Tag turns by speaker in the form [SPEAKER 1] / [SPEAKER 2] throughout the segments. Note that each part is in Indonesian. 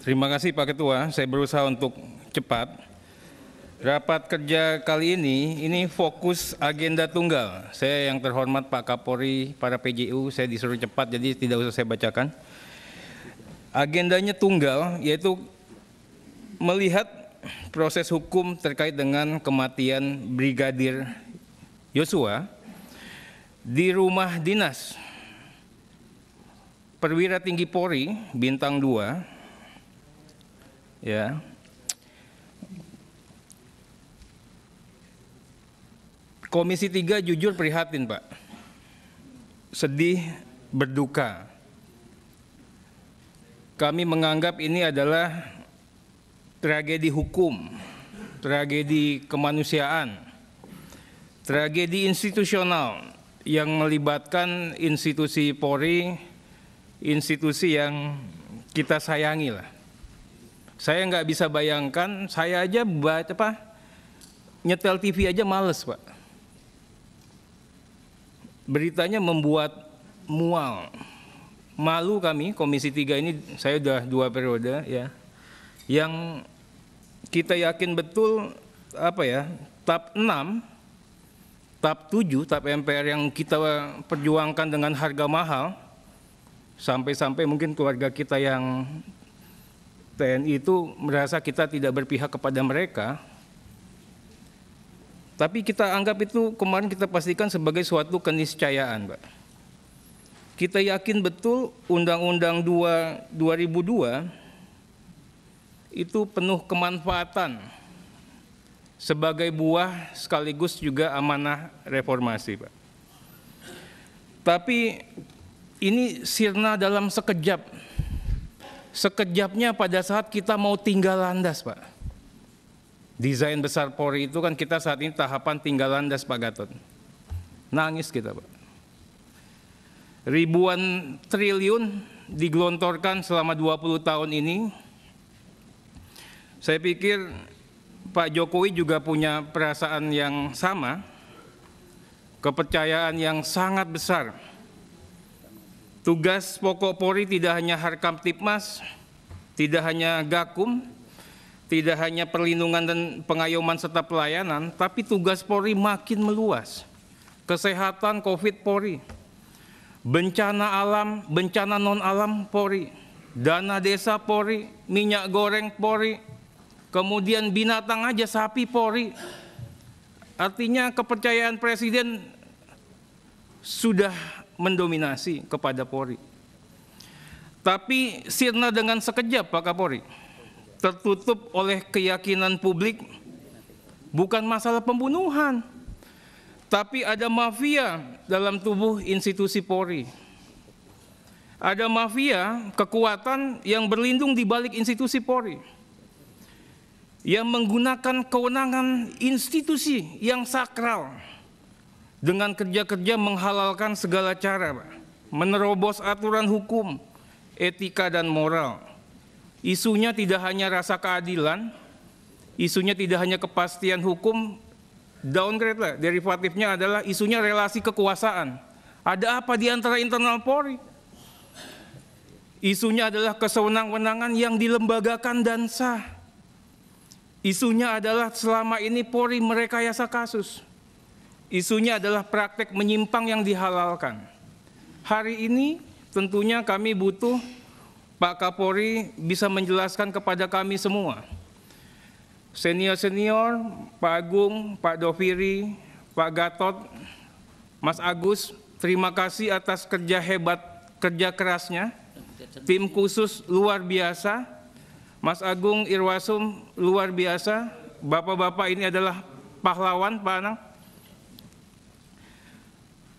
[SPEAKER 1] Terima kasih Pak Ketua, saya berusaha untuk cepat. Rapat kerja kali ini, ini fokus agenda tunggal. Saya yang terhormat Pak Kapolri, para PJU, saya disuruh cepat jadi tidak usah saya bacakan. Agendanya tunggal, yaitu melihat proses hukum terkait dengan kematian Brigadir Yosua di rumah dinas Perwira Tinggi Polri, bintang 2, ya. Komisi 3 jujur prihatin, Pak. Sedih, berduka. Kami menganggap ini adalah tragedi hukum, tragedi kemanusiaan, tragedi institusional yang melibatkan institusi Polri, institusi yang kita sayangi lah. Saya nggak bisa bayangkan, saya aja baca apa nyetel TV aja males pak. Beritanya membuat mual. Malu kami Komisi 3 ini saya udah dua periode ya. Yang kita yakin betul apa ya tap 6 tap 7 tap MPR yang kita perjuangkan dengan harga mahal sampai-sampai mungkin keluarga kita yang TNI itu merasa kita tidak berpihak kepada mereka, tapi kita anggap itu kemarin kita pastikan sebagai suatu keniscayaan, Pak. Kita yakin betul Undang-Undang 2002 itu penuh kemanfaatan sebagai buah sekaligus juga amanah reformasi, Pak. Tapi ini sirna dalam sekejap sekejapnya pada saat kita mau tinggal landas, Pak. Desain besar Polri itu kan kita saat ini tahapan tinggal landas, Pak Gatot. Nangis kita, Pak. Ribuan triliun digelontorkan selama 20 tahun ini. Saya pikir Pak Jokowi juga punya perasaan yang sama, kepercayaan yang sangat besar Tugas pokok Polri tidak hanya Harkam Tipmas, tidak hanya Gakum, tidak hanya perlindungan dan pengayoman serta pelayanan, tapi tugas Polri makin meluas. Kesehatan COVID Polri, bencana alam, bencana non-alam Polri, dana desa Polri, minyak goreng Polri, kemudian binatang aja sapi Polri. Artinya kepercayaan Presiden sudah mendominasi kepada Polri. Tapi sirna dengan sekejap Pak Kapolri, tertutup oleh keyakinan publik bukan masalah pembunuhan, tapi ada mafia dalam tubuh institusi Polri. Ada mafia kekuatan yang berlindung di balik institusi Polri yang menggunakan kewenangan institusi yang sakral dengan kerja-kerja menghalalkan segala cara, Pak. menerobos aturan hukum, etika dan moral. Isunya tidak hanya rasa keadilan, isunya tidak hanya kepastian hukum, downgrade lah, derivatifnya adalah isunya relasi kekuasaan. Ada apa di antara internal Polri? Isunya adalah kesewenang-wenangan yang dilembagakan dan sah. Isunya adalah selama ini Polri merekayasa kasus. Isunya adalah praktek menyimpang yang dihalalkan. Hari ini tentunya kami butuh Pak Kapolri bisa menjelaskan kepada kami semua. Senior-senior, Pak Agung, Pak Doviri, Pak Gatot, Mas Agus, terima kasih atas kerja hebat, kerja kerasnya. Tim khusus luar biasa. Mas Agung Irwasum luar biasa. Bapak-bapak ini adalah pahlawan, Pak Anang.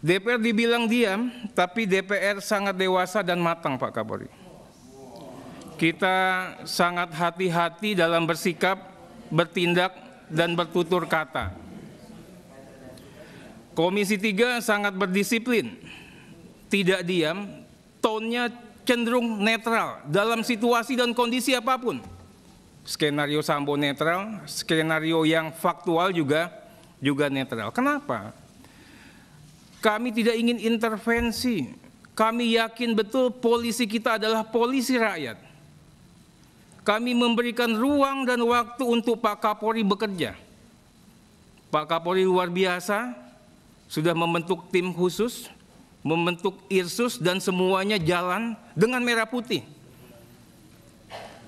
[SPEAKER 1] DPR dibilang diam, tapi DPR sangat dewasa dan matang Pak Kapolri. Kita sangat hati-hati dalam bersikap, bertindak, dan bertutur kata. Komisi 3 sangat berdisiplin, tidak diam, tonnya cenderung netral dalam situasi dan kondisi apapun. Skenario Sambo netral, skenario yang faktual juga juga netral. Kenapa? Kami tidak ingin intervensi. Kami yakin betul polisi kita adalah polisi rakyat. Kami memberikan ruang dan waktu untuk Pak Kapolri bekerja. Pak Kapolri luar biasa, sudah membentuk tim khusus, membentuk irsus dan semuanya jalan dengan merah putih.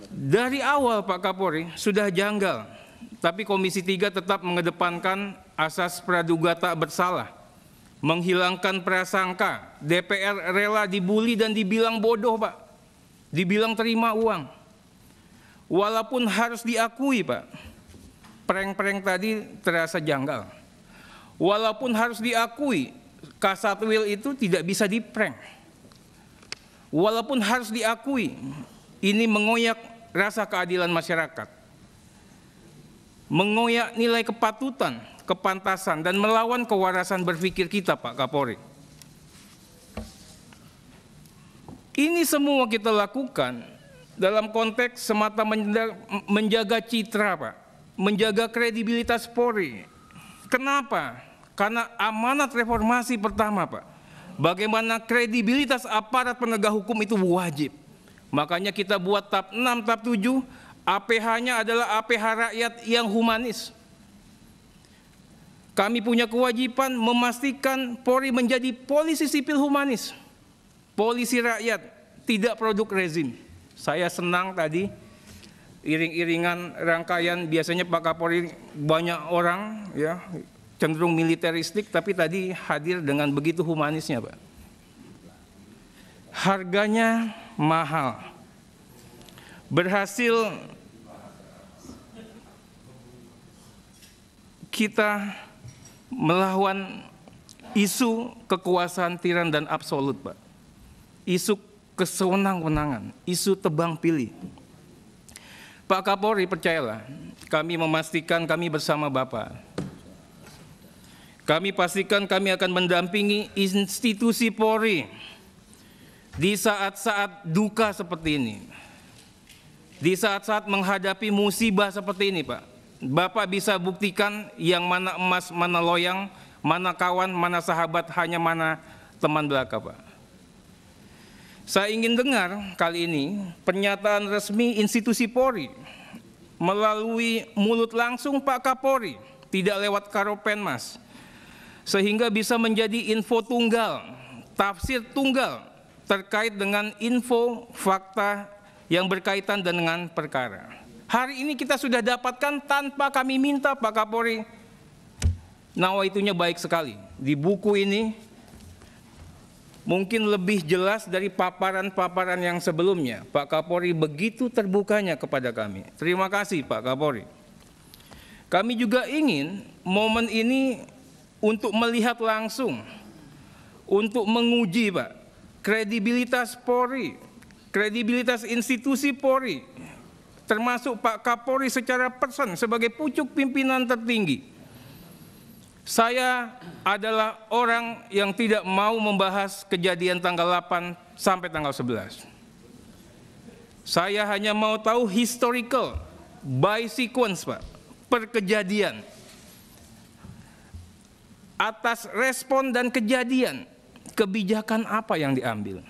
[SPEAKER 1] Dari awal Pak Kapolri sudah janggal, tapi Komisi 3 tetap mengedepankan asas praduga tak bersalah menghilangkan prasangka. DPR rela dibully dan dibilang bodoh, Pak. Dibilang terima uang. Walaupun harus diakui, Pak. Prank-prank tadi terasa janggal. Walaupun harus diakui, Kasatwil itu tidak bisa diprank. Walaupun harus diakui, ini mengoyak rasa keadilan masyarakat. Mengoyak nilai kepatutan kepantasan dan melawan kewarasan berpikir kita Pak Kapolri. Ini semua kita lakukan dalam konteks semata menjaga citra Pak, menjaga kredibilitas Polri. Kenapa? Karena amanat reformasi pertama Pak, bagaimana kredibilitas aparat penegak hukum itu wajib. Makanya kita buat tab 6, tab 7, APH-nya adalah APH rakyat yang humanis kami punya kewajiban memastikan Polri menjadi polisi sipil humanis, polisi rakyat, tidak produk rezim. Saya senang tadi iring-iringan rangkaian biasanya Pak Kapolri banyak orang ya cenderung militeristik tapi tadi hadir dengan begitu humanisnya Pak. Harganya mahal. Berhasil kita melawan isu kekuasaan tiran dan absolut, Pak. Isu kesewenang-wenangan, isu tebang pilih. Pak Kapolri percayalah, kami memastikan kami bersama Bapak. Kami pastikan kami akan mendampingi institusi Polri di saat-saat duka seperti ini. Di saat-saat menghadapi musibah seperti ini, Pak Bapak bisa buktikan yang mana emas, mana loyang, mana kawan, mana sahabat, hanya mana teman belaka, Pak. Saya ingin dengar kali ini pernyataan resmi institusi Polri melalui mulut langsung Pak Kapolri, tidak lewat Karopenmas, sehingga bisa menjadi info tunggal, tafsir tunggal terkait dengan info fakta yang berkaitan dengan perkara. Hari ini kita sudah dapatkan tanpa kami minta Pak Kapolri. Nawaitunya baik sekali. Di buku ini mungkin lebih jelas dari paparan-paparan yang sebelumnya. Pak Kapolri begitu terbukanya kepada kami. Terima kasih Pak Kapolri. Kami juga ingin momen ini untuk melihat langsung, untuk menguji Pak, kredibilitas Polri, kredibilitas institusi Polri, termasuk Pak Kapolri secara person sebagai pucuk pimpinan tertinggi. Saya adalah orang yang tidak mau membahas kejadian tanggal 8 sampai tanggal 11. Saya hanya mau tahu historical by sequence, Pak, per kejadian. Atas respon dan kejadian, kebijakan apa yang diambil?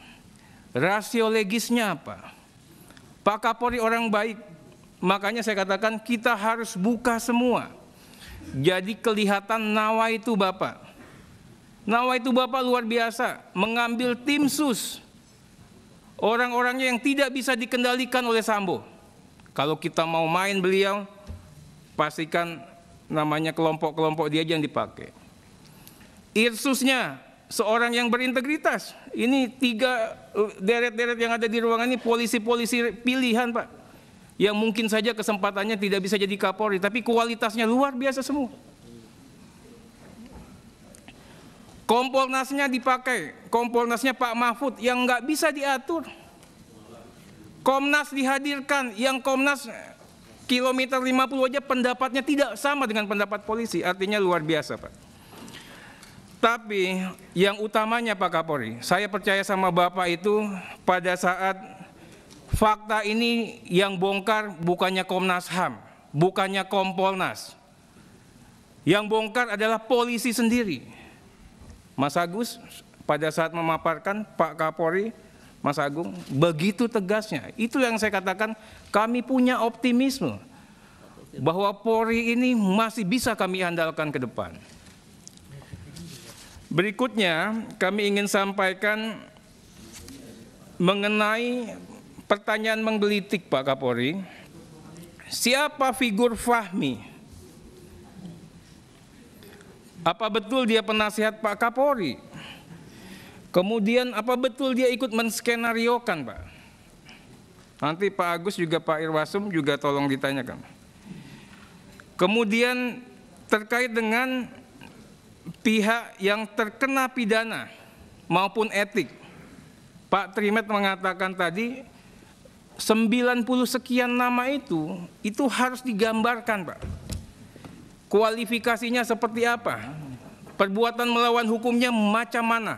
[SPEAKER 1] Rasio legisnya apa? Pak Kapolri orang baik, Makanya saya katakan kita harus buka semua. Jadi kelihatan nawa itu Bapak. Nawa itu Bapak luar biasa, mengambil tim sus. Orang-orangnya yang tidak bisa dikendalikan oleh Sambo. Kalau kita mau main beliau, pastikan namanya kelompok-kelompok dia yang dipakai. Irsusnya seorang yang berintegritas. Ini tiga eh, deret-deret yang ada di ruangan ini polisi-polisi pilihan Pak yang mungkin saja kesempatannya tidak bisa jadi Kapolri, tapi kualitasnya luar biasa semua. Kompolnasnya dipakai, Kompolnasnya Pak Mahfud yang nggak bisa diatur. Komnas dihadirkan, yang Komnas kilometer 50 aja pendapatnya tidak sama dengan pendapat polisi, artinya luar biasa Pak. Tapi yang utamanya Pak Kapolri, saya percaya sama Bapak itu pada saat Fakta ini yang bongkar bukannya Komnas HAM, bukannya Kompolnas. Yang bongkar adalah polisi sendiri. Mas Agus pada saat memaparkan Pak Kapolri, Mas Agung, begitu tegasnya. Itu yang saya katakan kami punya optimisme bahwa Polri ini masih bisa kami andalkan ke depan. Berikutnya kami ingin sampaikan mengenai pertanyaan menggelitik Pak Kapolri. Siapa figur Fahmi? Apa betul dia penasihat Pak Kapolri? Kemudian apa betul dia ikut menskenariokan Pak? Nanti Pak Agus juga Pak Irwasum juga tolong ditanyakan. Kemudian terkait dengan pihak yang terkena pidana maupun etik. Pak Trimet mengatakan tadi 90 sekian nama itu, itu harus digambarkan Pak. Kualifikasinya seperti apa? Perbuatan melawan hukumnya macam mana?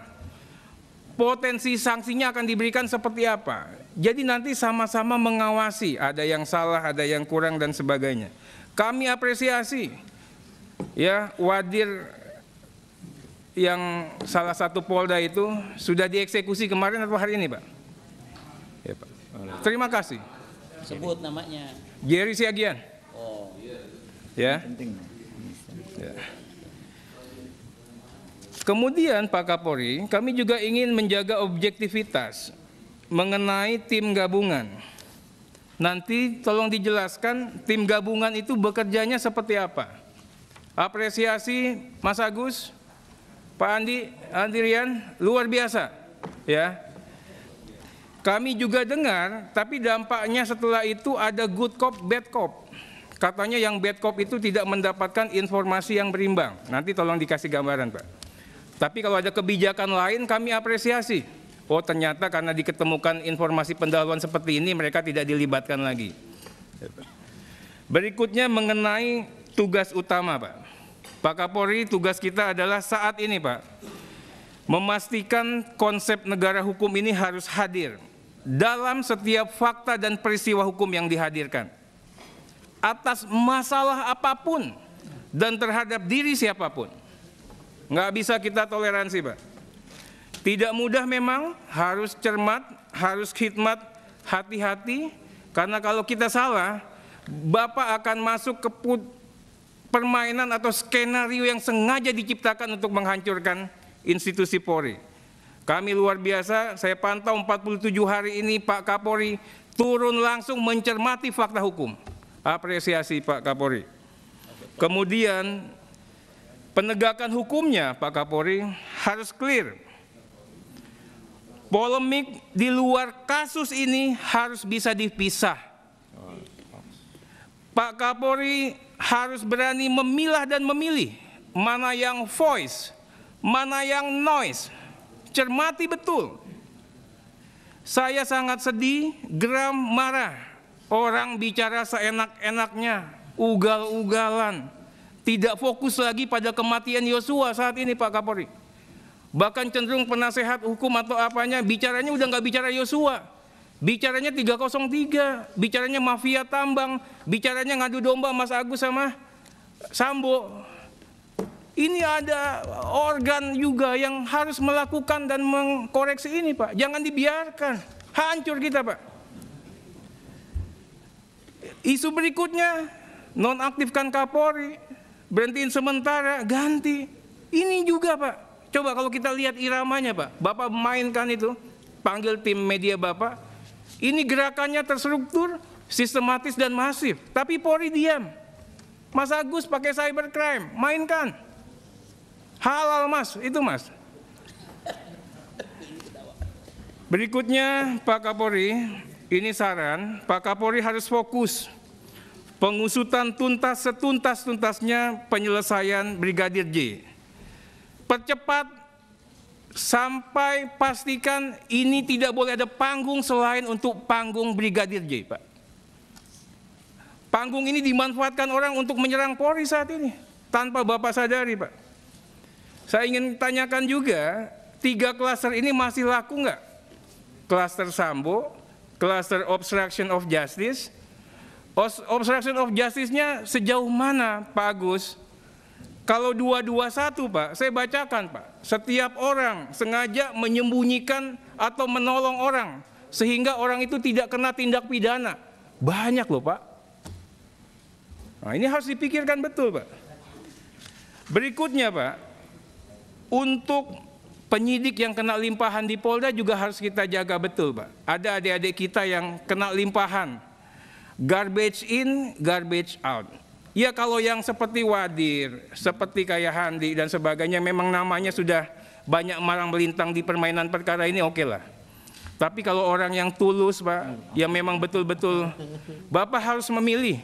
[SPEAKER 1] Potensi sanksinya akan diberikan seperti apa? Jadi nanti sama-sama mengawasi, ada yang salah, ada yang kurang dan sebagainya. Kami apresiasi ya wadir yang salah satu polda itu sudah dieksekusi kemarin atau hari ini Pak? Ya, Pak. Terima kasih. Sebut namanya. Jerry Siagian. Oh. Ya. Ya. Kemudian Pak Kapolri, kami juga ingin menjaga objektivitas mengenai tim gabungan. Nanti tolong dijelaskan tim gabungan itu bekerjanya seperti apa. Apresiasi Mas Agus, Pak Andi, Andirian, luar biasa. Ya, kami juga dengar, tapi dampaknya setelah itu ada good cop, bad cop. Katanya yang bad cop itu tidak mendapatkan informasi yang berimbang. Nanti tolong dikasih gambaran, Pak. Tapi kalau ada kebijakan lain kami apresiasi. Oh ternyata karena diketemukan informasi pendahuluan seperti ini mereka tidak dilibatkan lagi. Berikutnya mengenai tugas utama Pak. Pak Kapolri tugas kita adalah saat ini Pak. Memastikan konsep negara hukum ini harus hadir dalam setiap fakta dan peristiwa hukum yang dihadirkan atas masalah apapun dan terhadap diri siapapun. Nggak bisa kita toleransi, Pak. Tidak mudah memang, harus cermat, harus khidmat, hati-hati, karena kalau kita salah, Bapak akan masuk ke permainan atau skenario yang sengaja diciptakan untuk menghancurkan institusi Polri. Kami luar biasa, saya pantau 47 hari ini Pak Kapolri turun langsung mencermati fakta hukum. Apresiasi Pak Kapolri. Kemudian penegakan hukumnya Pak Kapolri harus clear. Polemik di luar kasus ini harus bisa dipisah. Pak Kapolri harus berani memilah dan memilih mana yang voice, mana yang noise, cermati betul. Saya sangat sedih, geram, marah. Orang bicara seenak-enaknya, ugal-ugalan. Tidak fokus lagi pada kematian Yosua saat ini Pak Kapolri. Bahkan cenderung penasehat hukum atau apanya, bicaranya udah nggak bicara Yosua. Bicaranya 303, bicaranya mafia tambang, bicaranya ngadu domba Mas Agus sama Sambo ini ada organ juga yang harus melakukan dan mengkoreksi ini Pak. Jangan dibiarkan, hancur kita Pak. Isu berikutnya, nonaktifkan Kapolri, berhentiin sementara, ganti. Ini juga Pak. Coba kalau kita lihat iramanya Pak, Bapak memainkan itu, panggil tim media Bapak. Ini gerakannya terstruktur, sistematis dan masif, tapi Polri diam. Mas Agus pakai cybercrime, mainkan. Halal mas, itu mas. Berikutnya Pak Kapolri, ini saran, Pak Kapolri harus fokus pengusutan tuntas setuntas-tuntasnya penyelesaian Brigadir J. Percepat sampai pastikan ini tidak boleh ada panggung selain untuk panggung Brigadir J, Pak. Panggung ini dimanfaatkan orang untuk menyerang Polri saat ini tanpa Bapak sadari, Pak. Saya ingin tanyakan juga, tiga klaster ini masih laku nggak? Klaster Sambo, klaster obstruction of justice, obstruction of justice-nya sejauh mana Pak Agus? Kalau 221 Pak, saya bacakan Pak, setiap orang sengaja menyembunyikan atau menolong orang sehingga orang itu tidak kena tindak pidana. Banyak loh Pak. Nah, ini harus dipikirkan betul Pak. Berikutnya Pak, untuk penyidik yang kena limpahan di Polda juga harus kita jaga betul, Pak. Ada adik-adik kita yang kena limpahan. Garbage in, garbage out. Ya kalau yang seperti Wadir, seperti kayak Handi dan sebagainya memang namanya sudah banyak marang melintang di permainan perkara ini oke okay lah. Tapi kalau orang yang tulus Pak, yang memang betul-betul Bapak harus memilih.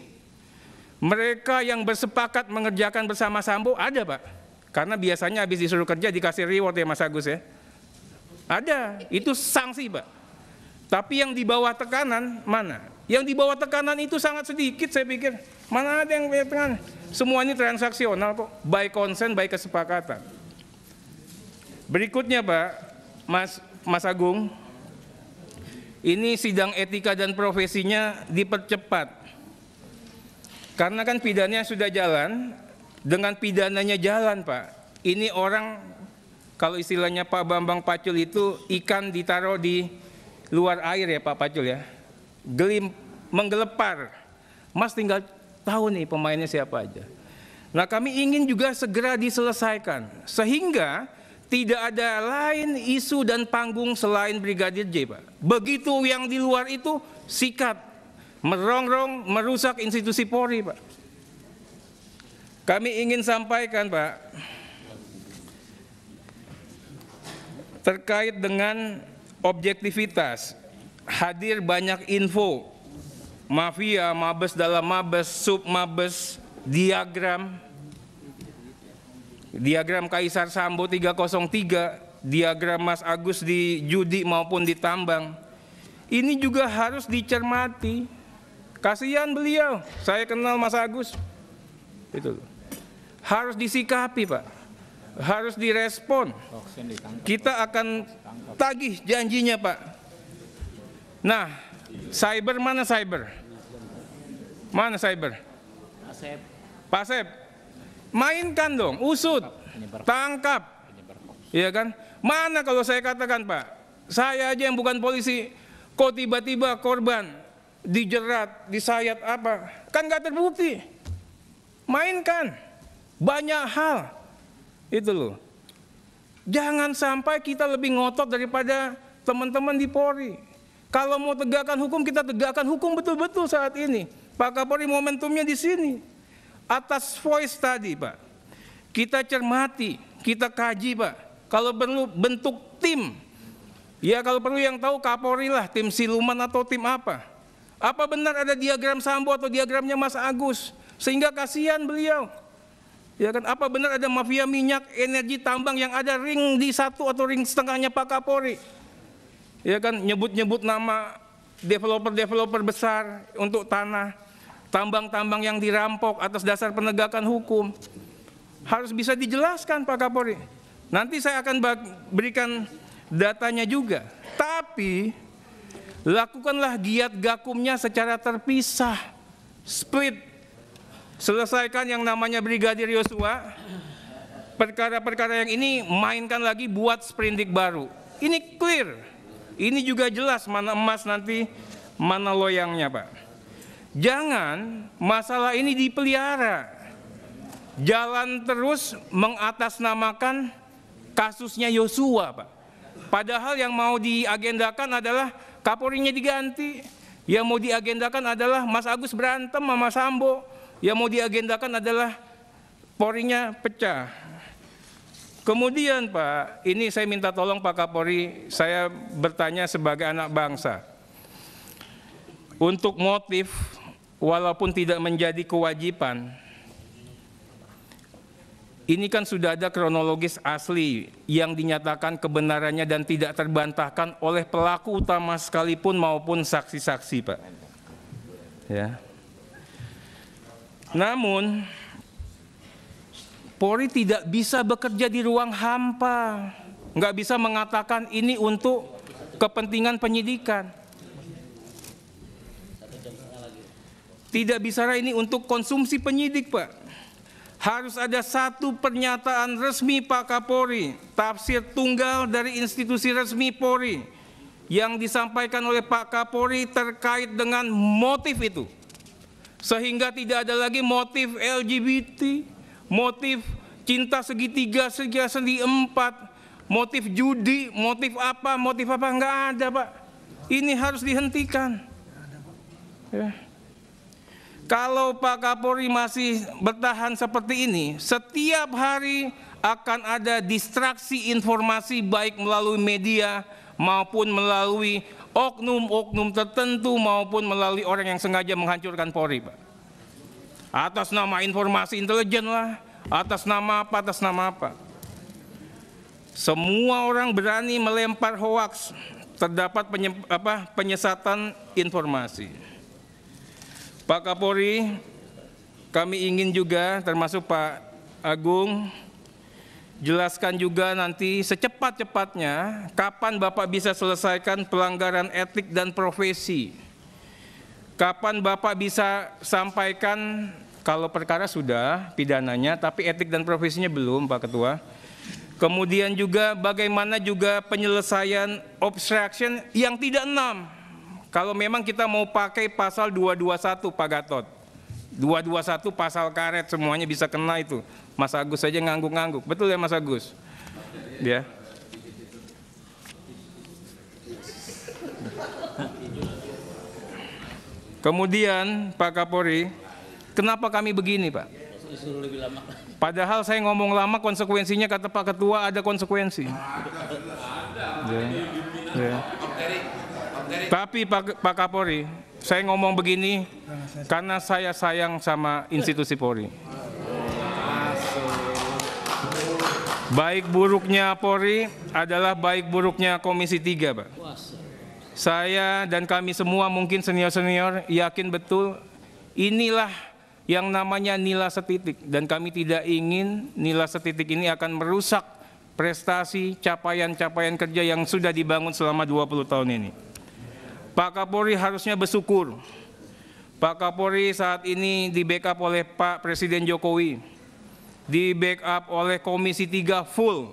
[SPEAKER 1] Mereka yang bersepakat mengerjakan bersama Sambo ada Pak. Karena biasanya habis disuruh kerja dikasih reward ya Mas Agus ya. Ada, itu sanksi Pak. Tapi yang di bawah tekanan mana? Yang di bawah tekanan itu sangat sedikit saya pikir. Mana ada yang punya tekanan? Semuanya transaksional kok, by consent, by kesepakatan. Berikutnya Pak, Mas, Mas Agung, ini sidang etika dan profesinya dipercepat. Karena kan pidananya sudah jalan, dengan pidananya jalan Pak. Ini orang kalau istilahnya Pak Bambang Pacul itu ikan ditaruh di luar air ya Pak Pacul ya. Gelim, menggelepar. Mas tinggal tahu nih pemainnya siapa aja. Nah kami ingin juga segera diselesaikan. Sehingga tidak ada lain isu dan panggung selain Brigadir J Pak. Begitu yang di luar itu sikap merongrong, merusak institusi Polri Pak. Kami ingin sampaikan, Pak, terkait dengan objektivitas, hadir banyak info, mafia, mabes dalam mabes, sub mabes, diagram, diagram Kaisar Sambo 303, diagram Mas Agus di judi maupun di tambang, ini juga harus dicermati. Kasihan beliau, saya kenal Mas Agus. Itu harus disikapi, Pak. Harus direspon. Kita akan tagih janjinya, Pak. Nah, cyber mana cyber? Mana cyber? Pak Sep. Mainkan dong, usut, tangkap. Iya kan? Mana kalau saya katakan, Pak? Saya aja yang bukan polisi, kok tiba-tiba korban dijerat, disayat apa? Kan nggak terbukti mainkan banyak hal itu loh jangan sampai kita lebih ngotot daripada teman-teman di Polri kalau mau tegakkan hukum kita tegakkan hukum betul-betul saat ini Pak Kapolri momentumnya di sini atas voice tadi Pak kita cermati kita kaji Pak kalau perlu bentuk tim ya kalau perlu yang tahu Kapolri lah tim siluman atau tim apa apa benar ada diagram Sambo atau diagramnya Mas Agus sehingga kasihan beliau. Ya kan apa benar ada mafia minyak, energi tambang yang ada ring di satu atau ring setengahnya Pak Kapolri? Ya kan nyebut-nyebut nama developer-developer besar untuk tanah, tambang-tambang yang dirampok atas dasar penegakan hukum. Harus bisa dijelaskan Pak Kapolri. Nanti saya akan berikan datanya juga. Tapi lakukanlah giat gakumnya secara terpisah, split selesaikan yang namanya Brigadir Yosua. Perkara-perkara yang ini mainkan lagi buat sprindik baru. Ini clear. Ini juga jelas mana emas nanti, mana loyangnya, Pak. Jangan masalah ini dipelihara. Jalan terus mengatasnamakan kasusnya Yosua, Pak. Padahal yang mau diagendakan adalah Kapolrinya diganti. Yang mau diagendakan adalah Mas Agus berantem sama Sambo yang mau diagendakan adalah porinya pecah. Kemudian Pak, ini saya minta tolong Pak Kapolri, saya bertanya sebagai anak bangsa. Untuk motif, walaupun tidak menjadi kewajiban, ini kan sudah ada kronologis asli yang dinyatakan kebenarannya dan tidak terbantahkan oleh pelaku utama sekalipun maupun saksi-saksi, Pak. Ya. Namun, Polri tidak bisa bekerja di ruang hampa, nggak bisa mengatakan ini untuk kepentingan penyidikan. Tidak bicara ini untuk konsumsi penyidik, Pak. Harus ada satu pernyataan resmi Pak Kapolri, tafsir tunggal dari institusi resmi Polri yang disampaikan oleh Pak Kapolri terkait dengan motif itu. Sehingga tidak ada lagi motif LGBT, motif cinta segitiga, segitiga sendi empat, motif judi, motif apa, motif apa, nggak ada Pak. Ini harus dihentikan. Ya. Kalau Pak Kapolri masih bertahan seperti ini, setiap hari akan ada distraksi informasi baik melalui media maupun melalui oknum-oknum tertentu maupun melalui orang yang sengaja menghancurkan Polri, Pak. Atas nama informasi intelijen lah, atas nama apa, atas nama apa. Semua orang berani melempar hoaks, terdapat apa, penyesatan informasi. Pak Kapolri, kami ingin juga termasuk Pak Agung jelaskan juga nanti secepat-cepatnya kapan Bapak bisa selesaikan pelanggaran etik dan profesi. Kapan Bapak bisa sampaikan kalau perkara sudah pidananya tapi etik dan profesinya belum Pak Ketua. Kemudian juga bagaimana juga penyelesaian obstruction yang tidak enam. Kalau memang kita mau pakai pasal 221 Pak Gatot 221 pasal karet semuanya bisa kena itu. Mas Agus saja ngangguk-ngangguk. Betul ya Mas Agus? Ya. Kemudian Pak Kapolri, kenapa kami begini Pak? Padahal saya ngomong lama konsekuensinya kata Pak Ketua ada konsekuensi. Ya. Ya. Tapi Pak, Pak Kapolri, saya ngomong begini karena saya sayang sama institusi Polri. Baik buruknya Polri adalah baik buruknya Komisi 3, Pak. Saya dan kami semua mungkin senior-senior yakin betul inilah yang namanya nilai setitik dan kami tidak ingin nilai setitik ini akan merusak prestasi, capaian-capaian kerja yang sudah dibangun selama 20 tahun ini. Pak Kapolri harusnya bersyukur. Pak Kapolri saat ini di backup oleh Pak Presiden Jokowi, di backup oleh Komisi 3 full,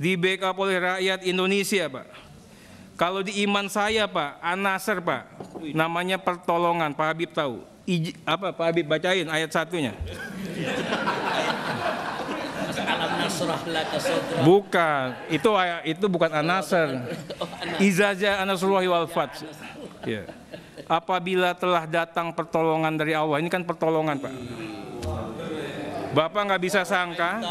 [SPEAKER 1] di backup oleh rakyat Indonesia, Pak. Kalau di iman saya, Pak, Anasar, Pak, namanya pertolongan, Pak Habib tahu. Iji, apa Pak Habib bacain ayat satunya? Bukan, itu eh, itu bukan anasar. Izaja anasrullahi wal fath. Ya. Apabila telah datang pertolongan dari Allah, ini kan pertolongan, Pak. Bapak nggak bisa sangka,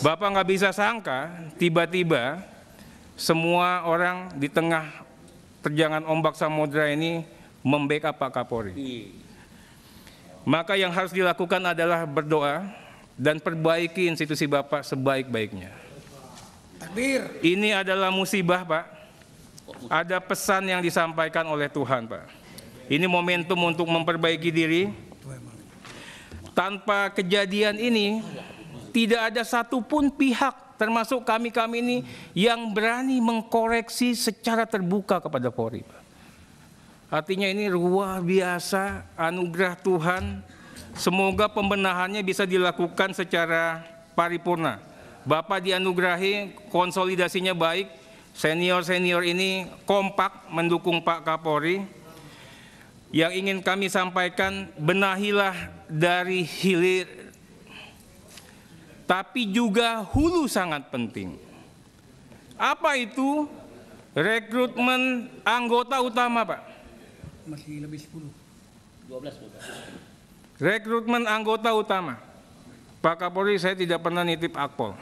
[SPEAKER 1] Bapak nggak bisa sangka, tiba-tiba semua orang di tengah terjangan ombak samudra ini membackup Pak Kapolri. Iya. Maka yang harus dilakukan adalah berdoa, dan perbaiki institusi Bapak sebaik-baiknya. Takbir. Ini adalah musibah, Pak. Ada pesan yang disampaikan oleh Tuhan, Pak. Ini momentum untuk memperbaiki diri. Tanpa kejadian ini, tidak ada satupun pihak, termasuk kami-kami ini, yang berani mengkoreksi secara terbuka kepada Polri, Pak. Artinya ini luar biasa anugerah Tuhan Semoga pembenahannya bisa dilakukan secara paripurna. Bapak dianugerahi konsolidasinya baik, senior-senior ini kompak mendukung Pak Kapolri. Yang ingin kami sampaikan, benahilah dari hilir, tapi juga hulu sangat penting. Apa itu rekrutmen anggota utama, Pak? Masih lebih 10. 12, 12. Rekrutmen anggota utama. Pak Kapolri saya tidak pernah nitip akpol.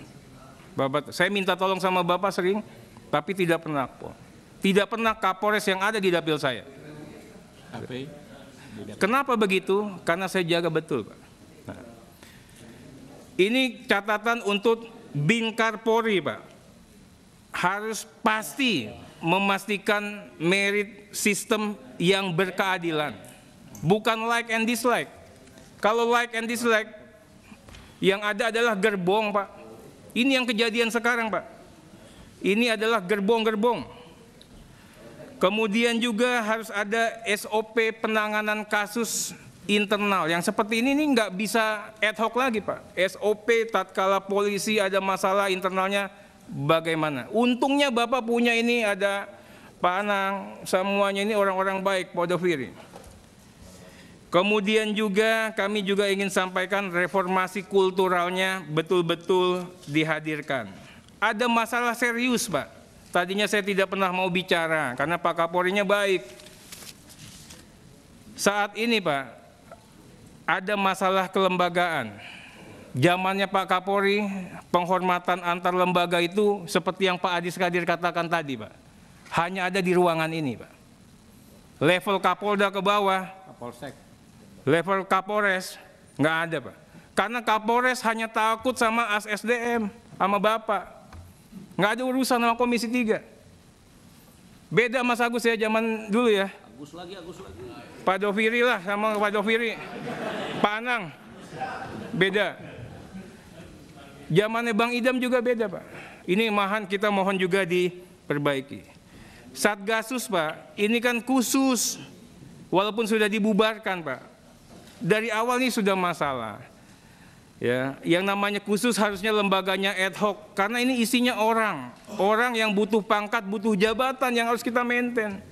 [SPEAKER 1] Bapak, saya minta tolong sama Bapak sering, tapi tidak pernah akpol. Tidak pernah Kapolres yang ada di dapil saya. Kenapa begitu? Karena saya jaga betul, Pak. Nah. Ini catatan untuk Bingkar Polri, Pak. Harus pasti memastikan merit sistem yang berkeadilan. Bukan like and dislike kalau like and dislike, yang ada adalah gerbong, Pak. Ini yang kejadian sekarang, Pak. Ini adalah gerbong-gerbong. Kemudian juga harus ada SOP penanganan kasus internal. Yang seperti ini nih nggak bisa ad hoc lagi, Pak. SOP tatkala polisi ada masalah internalnya bagaimana. Untungnya Bapak punya ini ada Pak Anang, semuanya ini orang-orang baik, Podofiri. Kemudian juga kami juga ingin sampaikan reformasi kulturalnya betul-betul dihadirkan. Ada masalah serius, Pak. Tadinya saya tidak pernah mau bicara karena Pak Kapolrinya baik. Saat ini, Pak, ada masalah kelembagaan. Zamannya Pak Kapolri, penghormatan antar lembaga itu seperti yang Pak Adi Skadir katakan tadi, Pak. Hanya ada di ruangan ini, Pak. Level Kapolda ke bawah, Kapolsek level Kapolres nggak ada pak karena Kapolres hanya takut sama As Sdm sama bapak nggak ada urusan sama Komisi 3 beda Mas Agus ya zaman dulu ya Agus lagi Agus lagi Pak Doviri lah sama Pak Doviri Pak Anang beda zamannya Bang Idam juga beda Pak ini mahan kita mohon juga diperbaiki Satgasus Pak ini kan khusus walaupun sudah dibubarkan Pak dari awal ini sudah masalah. Ya, yang namanya khusus harusnya lembaganya ad hoc karena ini isinya orang, orang yang butuh pangkat, butuh jabatan yang harus kita maintain.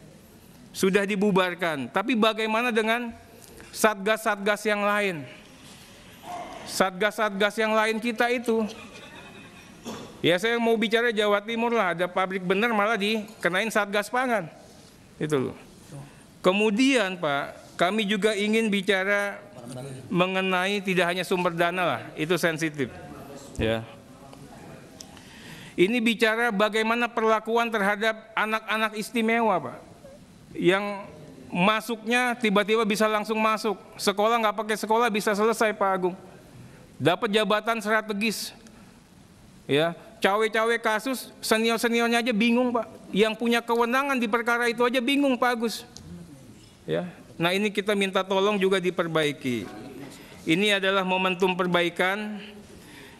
[SPEAKER 1] Sudah dibubarkan, tapi bagaimana dengan satgas-satgas yang lain? Satgas-satgas yang lain kita itu Ya saya mau bicara Jawa Timur lah, ada pabrik bener malah dikenain satgas pangan. Itu loh. Kemudian Pak, kami juga ingin bicara mengenai tidak hanya sumber dana lah, itu sensitif. Ya. Ini bicara bagaimana perlakuan terhadap anak-anak istimewa, Pak. Yang masuknya tiba-tiba bisa langsung masuk. Sekolah nggak pakai sekolah bisa selesai, Pak Agung. Dapat jabatan strategis. Ya, cawe-cawe kasus senior-seniornya aja bingung, Pak. Yang punya kewenangan di perkara itu aja bingung, Pak Agus. Ya, Nah ini kita minta tolong juga diperbaiki. Ini adalah momentum perbaikan.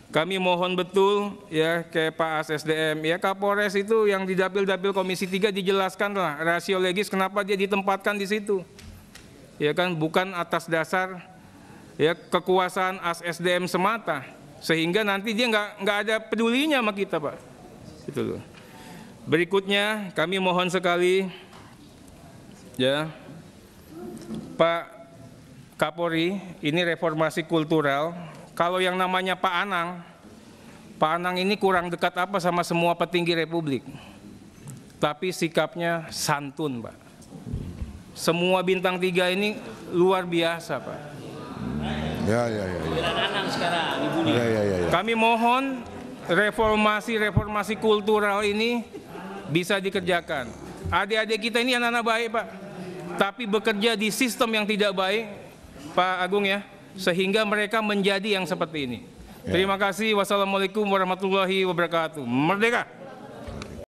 [SPEAKER 1] Kami mohon betul ya ke Pak ASSDM ya Kapolres itu yang di dapil-dapil Komisi 3 dijelaskan lah rasio legis kenapa dia ditempatkan di situ. Ya kan bukan atas dasar ya kekuasaan ASSDM semata sehingga nanti dia nggak nggak ada pedulinya sama kita Pak. Itu loh. Berikutnya kami mohon sekali ya Pak Kapolri, ini reformasi kultural. Kalau yang namanya Pak Anang, Pak Anang ini kurang dekat apa sama semua petinggi Republik. Tapi sikapnya santun, Pak. Semua bintang tiga ini luar biasa, Pak. Ya, ya, ya. ya. sekarang, ya, ya, ya, ya. Kami mohon reformasi-reformasi kultural ini bisa dikerjakan. Adik-adik kita ini anak-anak baik, Pak tapi bekerja di sistem yang tidak baik, Pak Agung ya, sehingga mereka menjadi yang seperti ini. Ya. Terima kasih. Wassalamualaikum warahmatullahi wabarakatuh. Merdeka.